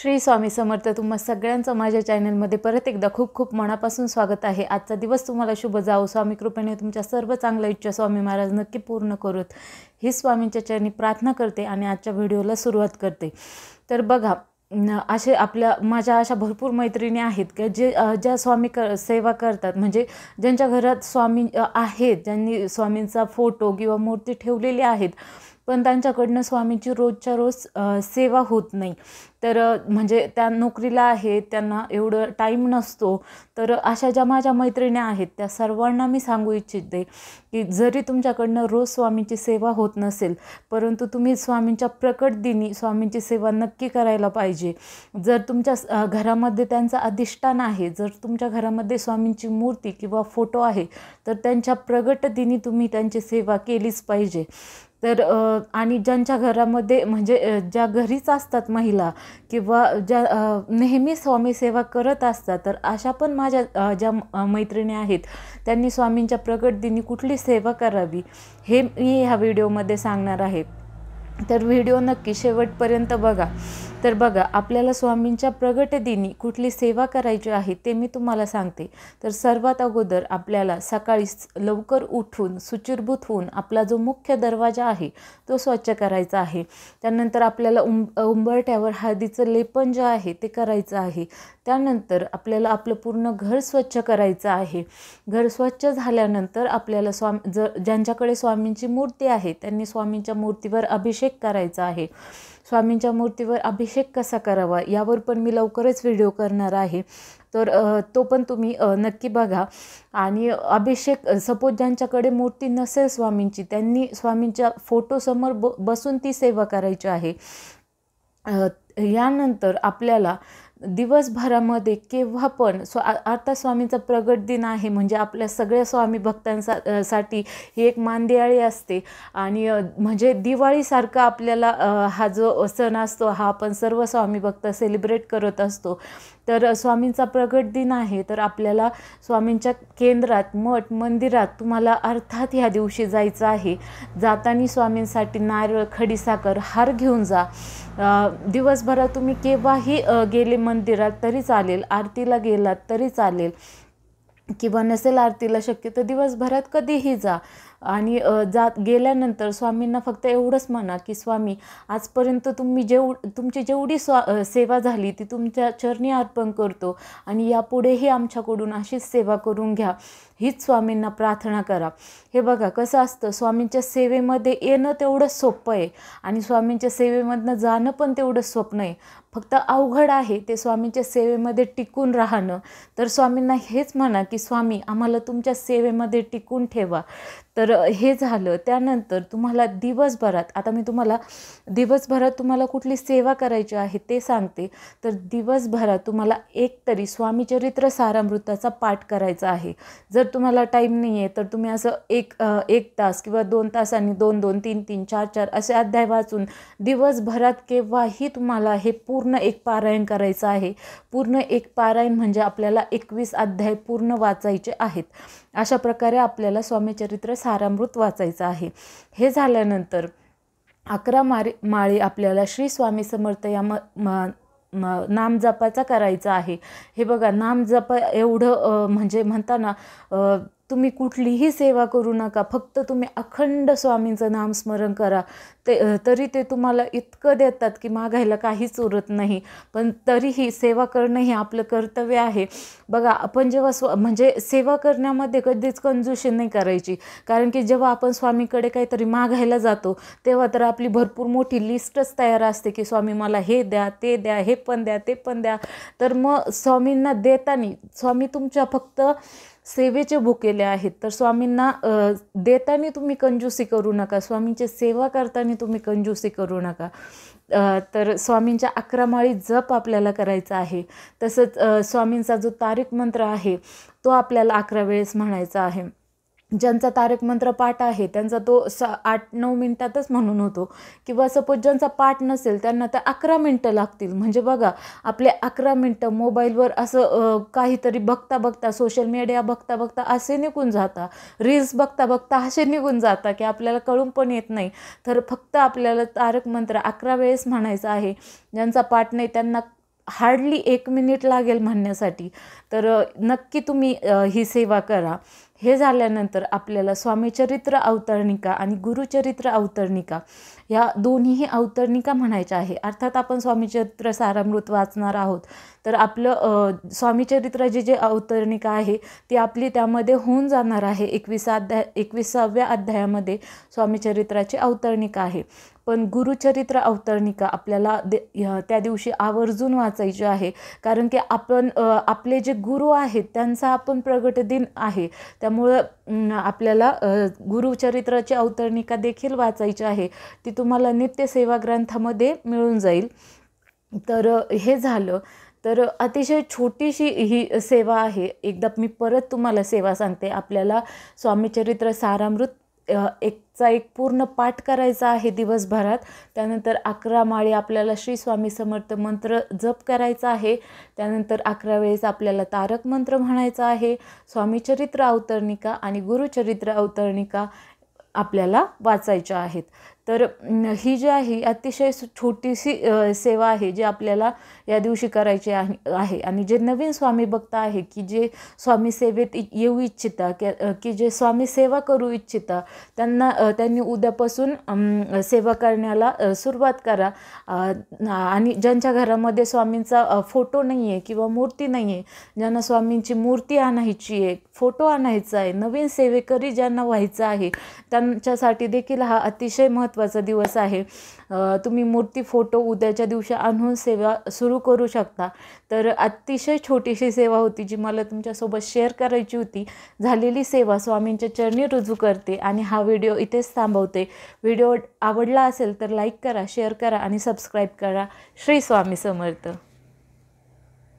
श्री स्वामी समर्थ तुम्हा सगळ्यांचं माझ्या चॅनलमध्ये परत एकदा खूप खूप मनापासून स्वागत आहे आजचा दिवस तुम्हाला शुभ जावो स्वामी कृपेने तुमच्या सर्व चांगल्या इच्छा स्वामी महाराज नक्की पूर्ण करूत ही स्वामींच्या चरणी प्रार्थना करते आणि आजच्या व्हिडिओला सुरुवात करते तर बघा असे आपल्या माझ्या अशा भरपूर मैत्रिणी आहेत की जे ज्या स्वामी कर सेवा करतात म्हणजे ज्यांच्या घरात स्वामी आहेत ज्यांनी स्वामींचा फोटो किंवा मूर्ती ठेवलेली आहेत पण त्यांच्याकडनं स्वामीची रोजच्या रोज सेवा होत नाही तर म्हणजे त्या नोकरीला आहे त्यांना एवढं टाईम नसतो तर अशा ज्या माझ्या मैत्रिणी आहेत त्या सर्वांना मी सांगू इच्छिते की जरी तुमच्याकडनं रोज स्वामींची सेवा होत नसेल परंतु तुम्ही स्वामींच्या प्रकट दिनी स्वामींची सेवा नक्की करायला पाहिजे जर तुमच्या घरामध्ये त्यांचं अधिष्ठान आहे जर तुमच्या घरामध्ये स्वामींची मूर्ती किंवा फोटो आहे तर त्यांच्या प्रगट दिनी तुम्ही त्यांची सेवा केलीच पाहिजे तर आणि ज्यांच्या घरामध्ये म्हणजे ज्या घरीच असतात महिला किंवा ज्या नेहमी स्वामी सेवा करत असतात तर अशा पण माझ्या ज्या मैत्रिणी आहेत त्यांनी स्वामींच्या प्रगट दिनी कुठली सेवा करावी हे मी ह्या व्हिडिओमध्ये सांगणार आहे तर व्हिडिओ नक्की शेवटपर्यंत बघा तर बघा आपल्याला स्वामींच्या प्रगटदिनी कुठली सेवा करायची आहे ते मी तुम्हाला सांगते तर सर्वात अगोदर आपल्याला सकाळी लवकर उठून सुचिरभूत होऊन आपला जो मुख्य दरवाजा आहे तो स्वच्छ करायचा आहे त्यानंतर आपल्याला उं उंबरट्यावर हळदीचं लेपन जे आहे ते करायचं आहे त्यानंतर आपल्याला आपलं पूर्ण घर स्वच्छ करायचं आहे घर स्वच्छ झाल्यानंतर आपल्याला स्वामी ज ज्यांच्याकडे स्वामींची मूर्ती आहे त्यांनी स्वामींच्या मूर्तीवर अभिषेक अभिषेक करायचा आहे स्वामींच्या मूर्तीवर अभिषेक कसा करावा यावर पण मी लवकरच व्हिडिओ करणार आहे तर तो पण तुम्ही नक्की बघा आणि अभिषेक सपोज ज्यांच्याकडे मूर्ती नसेल स्वामींची त्यांनी स्वामींच्या फोटोसमोर ब बसून ती सेवा करायची आहे यानंतर आपल्याला दिवसभरामध्ये केव्हा पण स्व आता स्वामींचा प्रगट दिन आहे म्हणजे आपल्या सगळ्या स्वामी भक्तांसा साठी ही एक मांदियाळी असते आणि म्हणजे दिवाळीसारखा आपल्याला हा जो सण असतो हा आपण सर्व स्वामी भक्त सेलिब्रेट करत असतो तर स्वामींचा प्रगट दिन आहे तर आपल्याला स्वामींच्या केंद्रात मठ मंदिरात तुम्हाला अर्थात ह्या दिवशी जायचं आहे जाताना स्वामींसाठी नारळ खडीसाकर हार घेऊन जा दिवसभरात तुम्ही केव्हाही गेले मंदिरात तरी चालेल आरतीला गेलात तरी चालेल किंवा नसेल आरतीला शक्य तर दिवसभरात कधीही जा आणि जात गेल्यानंतर स्वामींना फक्त एवढंच म्हणा की स्वामी आजपर्यंत तुम्ही जेव तुमची जेवढी स्वा सेवा झाली ती तुमच्या चरणी अर्पण करतो आणि यापुढेही आमच्याकडून अशीच सेवा करून घ्या हीच स्वामींना प्रार्थना करा हे बघा कसं असतं स्वामींच्या सेवेमध्ये येणं तेवढं सोपं आहे आणि स्वामींच्या सेवेमधनं जाणं पण तेवढं स्वप्न आहे फक्त अवघड आहे ते स्वामींच्या सेवेमध्ये टिकून राहणं तर स्वामींना हेच म्हणा की स्वामी आम्हाला तुमच्या सेवेमध्ये टिकून ठेवा तर हे झालं त्यानंतर तुम्हाला दिवसभरात आता मी तुम्हाला दिवसभरात तुम्हाला कुठली सेवा करायची आहे ते सांगते तर दिवसभरात तुम्हाला एक तरी स्वामीचरित्र सारामृताचा पाठ करायचा आहे जर जर तुम्हाला टाईम नाही आहे तर तुम्ही असं एक एक तास किंवा दोन तासांनी दोन दोन तीन तीन चार चार असे अध्याय वाचून दिवसभरात केव्हाही तुम्हाला हे पूर्ण एक पारायण करायचं आहे पूर्ण एक पारायण म्हणजे आपल्याला एकवीस अध्याय पूर्ण वाचायचे आहेत अशा प्रकारे आपल्याला स्वामीचरित्र सारामृत वाचायचं आहे हे झाल्यानंतर अकरा मारी माळी आपल्याला श्री स्वामी समर्थ या म नाम जपाचा करायचा आहे हे बघा नाम जपा एवढं म्हणजे म्हणताना तुम्ही कुठलीही सेवा करू नका फक्त तुम्ही अखंड स्वामींचं नामस्मरण करा ते तरी ते तुम्हाला इतकं देतात की मागायला काहीच उरत नाही पण तरीही सेवा करणं हे आपलं कर्तव्य आहे बघा आपण जेव्हा स्व म्हणजे सेवा करण्यामध्ये कधीच कंजूशी नाही करायची कारण की जेव्हा आपण स्वामीकडे काहीतरी मागायला जातो तेव्हा तर आपली भरपूर मोठी लिस्टच तयार असते की स्वामी मला हे द्या ते द्या हे पण द्या ते पण द्या तर मग स्वामींना देताना स्वामी तुमच्या फक्त सेवेचे भुकेले आहेत तर स्वामींना देताना तुम्ही कंजूसी करू नका स्वामींची सेवा करताना तुम्ही कंजूसी करू नका तर स्वामींच्या अकरा माळी जप आपल्याला करायचा आहे तसंच स्वामींचा जो तारीख मंत्र आहे तो आपल्याला अकरा वेळेस म्हणायचा आहे ज्यांचा तारक मंत्र पाठ आहे त्यांचा तो स आठ नऊ मिनटातच म्हणून होतो किंवा सपोज ज्यांचा पाठ नसेल त्यांना तर अकरा मिनटं लागतील म्हणजे बघा आपले अकरा मिनटं मोबाईलवर असं काहीतरी बघता बघता सोशल मीडिया बघता बघता असे निघून जाता रील्स बघता बघता असे निघून जाता की आपल्याला कळून पण येत नाही तर फक्त आपल्याला तारक मंत्र अकरा वेळेस म्हणायचं आहे ज्यांचा पाठ नाही त्यांना हार्डली एक मिनिट लागेल म्हणण्यासाठी तर नक्की तुम्ही ही सेवा करा हे झाल्यानंतर आपल्याला स्वामीचरित्र अवतरणिका आणि गुरुचरित्र अवतरणिका या दोन्हीही अवतरणिका म्हणायच्या आहे अर्थात आपण स्वामीचरित्र सारामृत वाचणार आहोत तर आपलं स्वामीचरित्राची जे अवतरणिका आहे ती आपली त्यामध्ये होऊन जाणार आहे एकवीसा अध्याय एकविसाव्या अध्यायामध्ये स्वामीचरित्राची अवतरणिका आहे पण गुरुचरित्र अवतरणिका आपल्याला दे त्या दिवशी आवर्जून वाचायची आहे कारण की आपण आपले जे गुरु आहेत त्यांचा आपण प्रगट दिन आहे त्यामुळं आपल्याला गुरुचरित्राची अवतरणिका देखील वाचायची आहे ती तुम्हाला नित्य सेवा ग्रंथामध्ये मिळून जाईल तर हे झालं तर अतिशय छोटीशी ही सेवा आहे एकदा मी परत तुम्हाला सेवा सांगते आपल्याला स्वामीचरित्र सारामृत एकचा एक पूर्ण पाठ करायचा आहे दिवसभरात त्यानंतर अकरा माळी आपल्याला श्री स्वामी समर्थ मंत्र जप करायचा आहे त्यानंतर अकरा वेळेस आपल्याला तारक मंत्र म्हणायचा आहे स्वामीचरित्र अवतरणिका आणि गुरुचरित्र अवतरणिका आपल्याला वाचायच्या आहेत तर ही जी आहे अतिशय छोटीशी सेवा आहे जी आपल्याला या दिवशी करायची आहे आणि जे नवीन स्वामी भक्त आहे की जे स्वामी सेवेत येऊ इच्छिता की जे स्वामी सेवा करू इच्छिता त्यांना त्यांनी उद्यापासून सेवा करण्याला सुरुवात करा आणि ज्यांच्या घरामध्ये स्वामींचा फोटो नाही आहे किंवा मूर्ती नाही आहे ज्यांना स्वामींची मूर्ती आणायची आहे फोटो आणायचा आहे नवीन सेवेकरी ज्यांना व्हायचं आहे त्यांच्यासाठी देखील हा अतिशय महत्त्व महत्त्वाचा दिवस आहे तुम्ही मूर्ती फोटो उद्याच्या दिवशी आणून सेवा सुरू करू शकता तर अतिशय छोटीशी सेवा होती जी मला तुमच्यासोबत शेअर करायची होती झालेली सेवा स्वामींच्या चरणी रुजू करते आणि हा व्हिडिओ इथेच थांबवते व्हिडिओ आवडला असेल तर लाईक करा शेअर करा आणि सबस्क्राईब करा श्री स्वामी समर्थ